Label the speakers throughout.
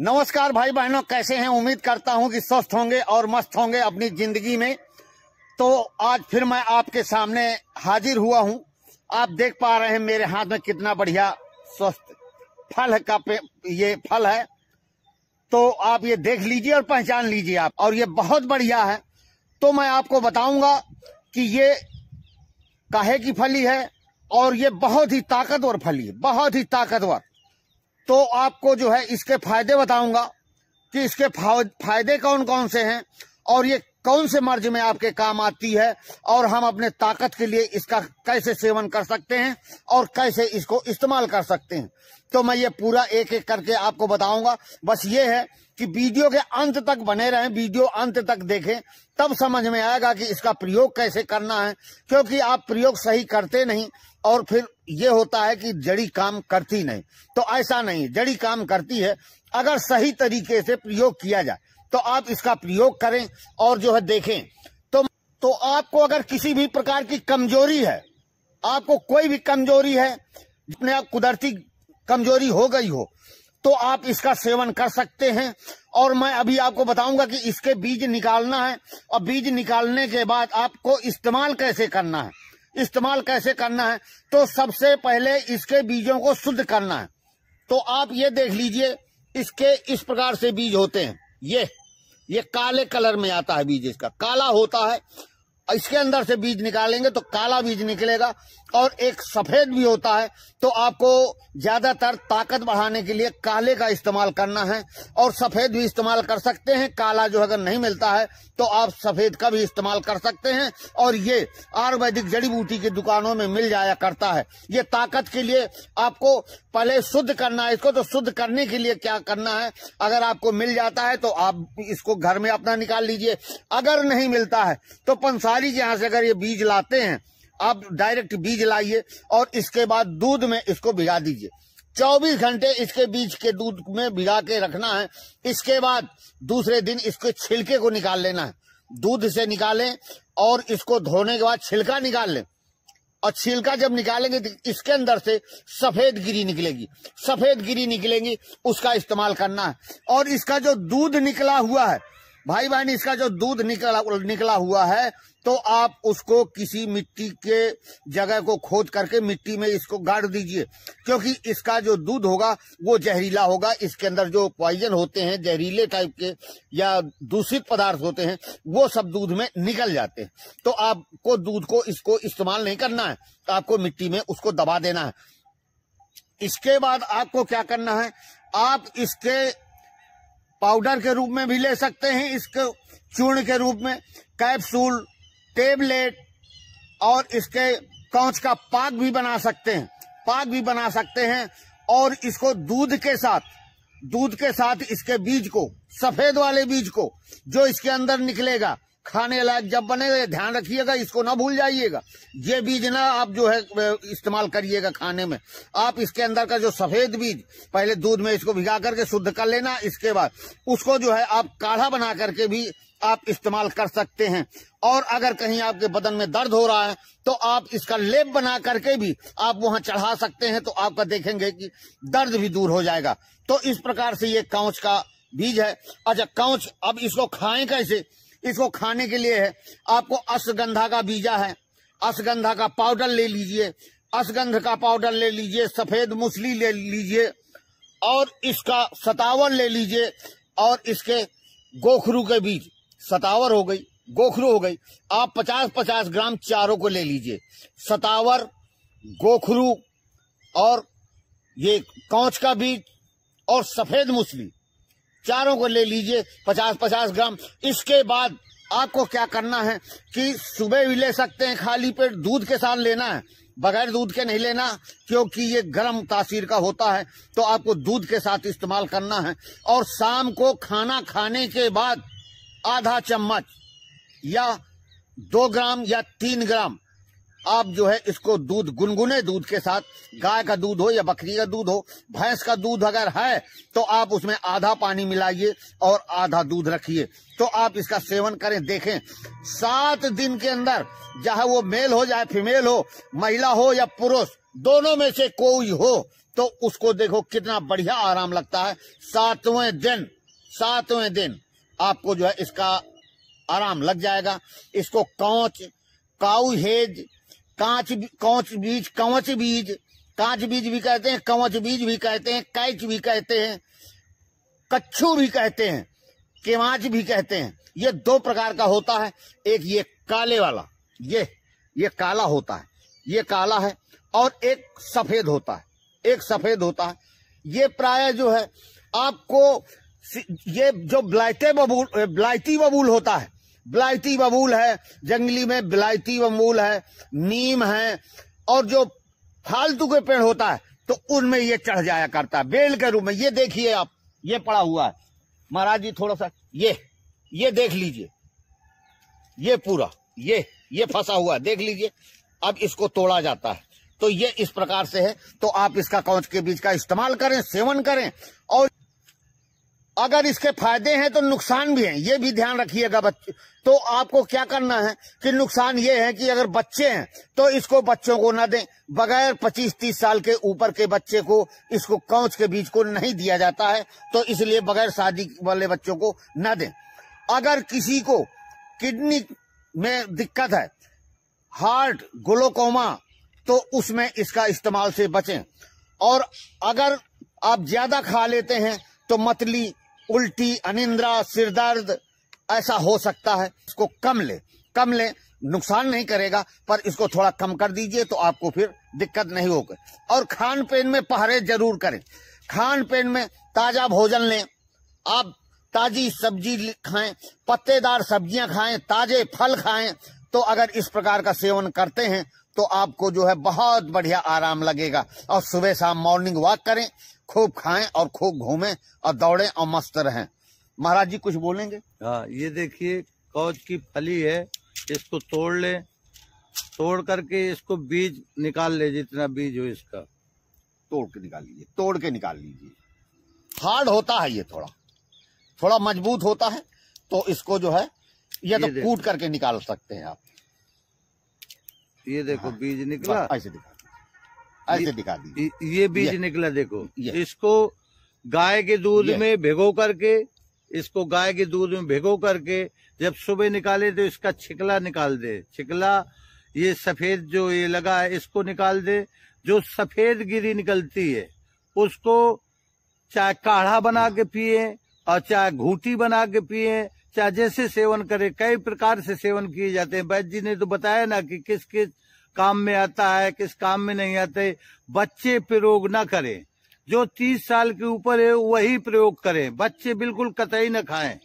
Speaker 1: नमस्कार भाई बहनों कैसे हैं उम्मीद करता हूं कि स्वस्थ होंगे और मस्त होंगे अपनी जिंदगी में तो आज फिर मैं आपके सामने हाजिर हुआ हूं आप देख पा रहे हैं मेरे हाथ में कितना बढ़िया स्वस्थ फल का ये फल है तो आप ये देख लीजिए और पहचान लीजिए आप और ये बहुत बढ़िया है तो मैं आपको बताऊंगा कि ये काहे की फली है और ये बहुत ही ताकतवर फली है बहुत ही ताकतवर तो आपको जो है इसके फायदे बताऊंगा कि इसके फायदे कौन कौन से हैं और ये कौन से मर्ज में आपके काम आती है और हम अपने ताकत के लिए इसका कैसे सेवन कर सकते हैं और कैसे इसको इस्तेमाल कर सकते हैं तो मैं ये पूरा एक एक करके आपको बताऊंगा बस ये है कि वीडियो के अंत तक बने रहें वीडियो अंत तक देखें तब समझ में आएगा कि इसका प्रयोग कैसे करना है क्योंकि आप प्रयोग सही करते नहीं और फिर ये होता है कि जड़ी काम करती नहीं तो ऐसा नहीं जड़ी काम करती है अगर सही तरीके से प्रयोग किया जाए तो आप इसका प्रयोग करें और जो है देखें तो तो आपको अगर किसी भी प्रकार की कमजोरी है आपको कोई भी कमजोरी है जितने आप कुदरती कमजोरी हो गई हो तो आप इसका सेवन कर सकते हैं और मैं अभी आपको बताऊंगा कि इसके बीज निकालना है और बीज निकालने के बाद आपको इस्तेमाल कैसे करना है इस्तेमाल कैसे करना है तो सबसे पहले इसके बीजों को शुद्ध करना है तो आप ये देख लीजिए इसके इस प्रकार से बीज होते हैं ये ये काले कलर में आता है बीज इसका काला होता है इसके अंदर से बीज निकालेंगे तो काला बीज निकलेगा और एक सफेद भी होता है तो आपको ज्यादातर ताकत बढ़ाने के लिए काले का इस्तेमाल करना है और सफेद भी इस्तेमाल कर सकते हैं काला जो अगर नहीं मिलता है तो आप सफेद का भी इस्तेमाल कर सकते हैं और ये आयुर्वेदिक जड़ी बूटी की दुकानों में मिल जाया करता है ये ताकत के लिए आपको पहले शुद्ध करना है इसको तो शुद्ध करने के लिए क्या करना है अगर आपको मिल जाता है तो आप इसको घर में अपना निकाल लीजिए अगर नहीं मिलता है तो पंसार व्यापारी के से अगर ये बीज लाते हैं आप डायरेक्ट बीज लाइए और इसके बाद दूध में इसको भिगा दीजिए 24 घंटे इसके बीज के दूध में भिगा के रखना है इसके बाद दूसरे दिन इसके छिलके को निकाल लेना है दूध से निकालें और इसको धोने के बाद छिलका निकाल लें और छिलका जब निकालेंगे तो इसके अंदर से सफेद गिरी निकलेगी सफेद गिरी निकलेगी उसका इस्तेमाल करना है और इसका जो दूध निकला हुआ है भाई बहन इसका जो दूध निकला निकला हुआ है तो आप उसको किसी मिट्टी के जगह को खोद करके मिट्टी में इसको गाड़ दीजिए क्योंकि इसका जो दूध होगा वो जहरीला होगा इसके अंदर जो पॉइजन होते हैं जहरीले टाइप के या दूषित पदार्थ होते हैं वो सब दूध में निकल जाते हैं तो आपको दूध को इसको इस्तेमाल नहीं करना है तो आपको मिट्टी में उसको दबा देना है इसके बाद आपको क्या करना है आप इसके पाउडर के रूप में भी ले सकते हैं इसको चूर्ण के रूप में कैप्सूल टेबलेट और इसके कौच का पाक भी बना सकते हैं पाक भी बना सकते हैं और इसको दूध के साथ दूध के साथ इसके बीज को सफेद वाले बीज को जो इसके अंदर निकलेगा खाने लायक जब बनेगा ध्यान रखिएगा इसको ना भूल जाइएगा ये बीज ना आप जो है इस्तेमाल करिएगा खाने में आप इसके अंदर का जो सफेद बीज पहले दूध में इसको भिगा करके शुद्ध कर लेना इसके बाद उसको जो है आप काढ़ा बना करके भी आप इस्तेमाल कर सकते हैं और अगर कहीं आपके बदन में दर्द हो रहा है तो आप इसका लेप बना करके भी आप वहां चढ़ा सकते हैं तो आपका देखेंगे कि दर्द भी दूर हो जाएगा तो इस प्रकार से ये कांच का बीज है अच्छा काउच अब इसको खाएं कैसे इसको खाने के लिए है आपको अश्वगंधा का बीजा है अश्वगंधा का पाउडर ले लीजिए अश्वगंध का पाउडर ले लीजिए सफेद मुसली ले लीजिए और इसका सतावर ले लीजिए और इसके गोखरू के बीज सतावर हो गई गोखरू हो गई आप पचास पचास ग्राम चारों को ले लीजिए सतावर गोखरू और ये कौच का बीज और सफेद मुसली चारों को ले लीजिए पचास पचास ग्राम इसके बाद आपको क्या करना है कि सुबह भी ले सकते हैं खाली पेट दूध के साथ लेना है बगैर दूध के नहीं लेना क्योंकि ये गर्म तासीर का होता है तो आपको दूध के साथ इस्तेमाल करना है और शाम को खाना खाने के बाद आधा चम्मच या दो ग्राम या तीन ग्राम आप जो है इसको दूध गुनगुने दूध के साथ गाय का दूध हो या बकरी का दूध हो भैंस का दूध अगर है तो आप उसमें आधा पानी मिलाइए और आधा दूध रखिए तो आप इसका सेवन करें देखें सात दिन के अंदर चाहे वो मेल हो चाहे फीमेल हो महिला हो या पुरुष दोनों में से कोई हो तो उसको देखो कितना बढ़िया आराम लगता है सातवें दिन सातवें दिन आपको जो है इसका आराम लग जाएगा इसको कौच काउ हेज कांच कौच बीज कवच बीज कांच बीज भी कहते हैं कवच बीज भी कहते हैं कैच भी कहते हैं कच्छू भी कहते हैं केवाच भी कहते हैं ये दो प्रकार का होता है एक ये काले वाला ये ये काला होता है ये काला है और एक सफेद होता है एक सफेद होता है ये प्राय जो है आपको ये जो ब्लाइटे बबूल ब्लाइटी बबूल होता है बिलायती बबूल है जंगली में बिलायती बबूल है नीम है और जो फालतू के पेड़ होता है तो उनमें ये चढ़ जाया करता है बेल के रूप में ये देखिए आप ये पड़ा हुआ है महाराज जी थोड़ा सा ये ये देख लीजिए ये पूरा ये ये फंसा हुआ है देख लीजिए अब इसको तोड़ा जाता है तो ये इस प्रकार से है तो आप इसका कौच के बीज का इस्तेमाल करें सेवन करें और अगर इसके फायदे हैं तो नुकसान भी हैं ये भी ध्यान रखिएगा बच्चे तो आपको क्या करना है कि नुकसान ये है कि अगर बच्चे हैं तो इसको बच्चों को ना दें बगैर 25-30 साल के ऊपर के बच्चे को इसको कौच के बीज को नहीं दिया जाता है तो इसलिए बगैर शादी वाले बच्चों को ना दें अगर किसी को किडनी में दिक्कत है हार्ट ग्लोकोमा तो उसमें इसका इस्तेमाल से बचें और अगर आप ज्यादा खा लेते हैं तो मतली उल्टी अनिंद्रा सिरदर्द ऐसा हो सकता है इसको कम ले कम ले नुकसान नहीं करेगा पर इसको थोड़ा कम कर दीजिए तो आपको फिर दिक्कत नहीं होगी और खान पेन में पहरे जरूर करें खान पेन में ताजा भोजन लें आप ताजी सब्जी खाएं पत्तेदार सब्जियां खाएं ताजे फल खाएं तो अगर इस प्रकार का सेवन करते हैं तो आपको जो है बहुत बढ़िया आराम लगेगा और सुबह शाम मॉर्निंग वॉक करें खूब खाएं और खूब घूमें और दौड़ें और मस्त रहें
Speaker 2: महाराज जी कुछ बोलेंगे हाँ ये देखिए कौच की फली है इसको तोड़ ले तोड़ करके इसको बीज निकाल ले जितना बीज हो इसका तोड़ के निकाल लीजिए तोड़ के निकाल लीजिए हार्ड होता है ये थोड़ा
Speaker 1: थोड़ा मजबूत होता है तो इसको जो है तो ये, ये तो कूट करके निकाल
Speaker 2: सकते हैं आप ये देखो हाँ, बीज निकला ऐसे देखो ऐसे दिखा दी ये बीज निकला देखो इसको गाय के दूध में भिगो करके इसको गाय के दूध में भिगो करके जब सुबह निकाले तो इसका छिकला निकाल दे छिकला ये सफेद जो ये लगा है इसको निकाल दे जो सफेद गिरी निकलती है उसको चाहे काढ़ा बना हम्म। के पिए और चाहे घूटी बना के पिए चाहे जैसे सेवन करे कई प्रकार से सेवन किए जाते हैं वैद्य जी ने तो बताया ना कि किस किस काम में आता है किस काम में नहीं आते बच्चे प्रयोग ना करें जो तीस साल के ऊपर है वही प्रयोग करें बच्चे बिल्कुल कतई न खाएं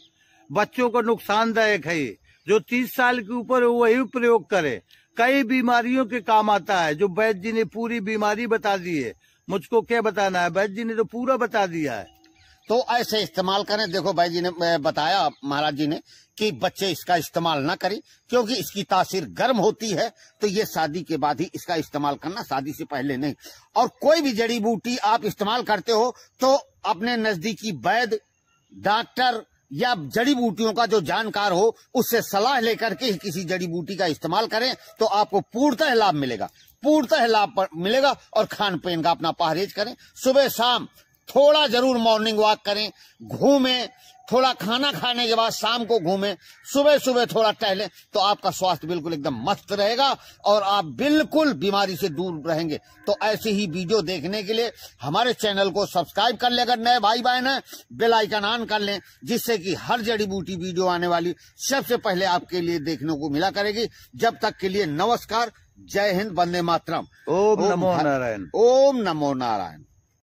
Speaker 2: बच्चों को नुकसानदायक है जो तीस साल के ऊपर है वही प्रयोग करें कई बीमारियों के काम आता है जो वैद्य जी ने पूरी बीमारी बता दी है मुझको क्या बताना है वैद्य जी ने तो पूरा बता दिया है तो ऐसे इस्तेमाल
Speaker 1: करें देखो भाई जी ने बताया महाराज जी ने कि बच्चे इसका इस्तेमाल ना करें क्योंकि इसकी तासीर गर्म होती है तो ये शादी के बाद ही इसका इस्तेमाल करना शादी से पहले नहीं और कोई भी जड़ी बूटी आप इस्तेमाल करते हो तो अपने नजदीकी वैद डॉक्टर या जड़ी बूटियों का जो जानकार हो उससे सलाह लेकर के किसी जड़ी बूटी का इस्तेमाल करें तो आपको पूर्णतः लाभ मिलेगा पूर्णतः लाभ मिलेगा और खान पीन का अपना परहेज करें सुबह शाम थोड़ा जरूर मॉर्निंग वॉक करें घूमें थोड़ा खाना खाने के बाद शाम को घूमें सुबह सुबह थोड़ा टहलें तो आपका स्वास्थ्य बिल्कुल एकदम मस्त रहेगा और आप बिल्कुल बीमारी से दूर रहेंगे तो ऐसे ही वीडियो देखने के लिए हमारे चैनल को सब्सक्राइब कर लें अगर नए भाई बहन है बेल आइकन ऑन कर लें जिससे कि हर जड़ी बूटी वीडियो आने वाली सबसे पहले आपके लिए देखने को मिला करेगी जब तक के लिए नमस्कार जय हिंद बंदे मातरम ओम नमो नारायण ओम नमो नारायण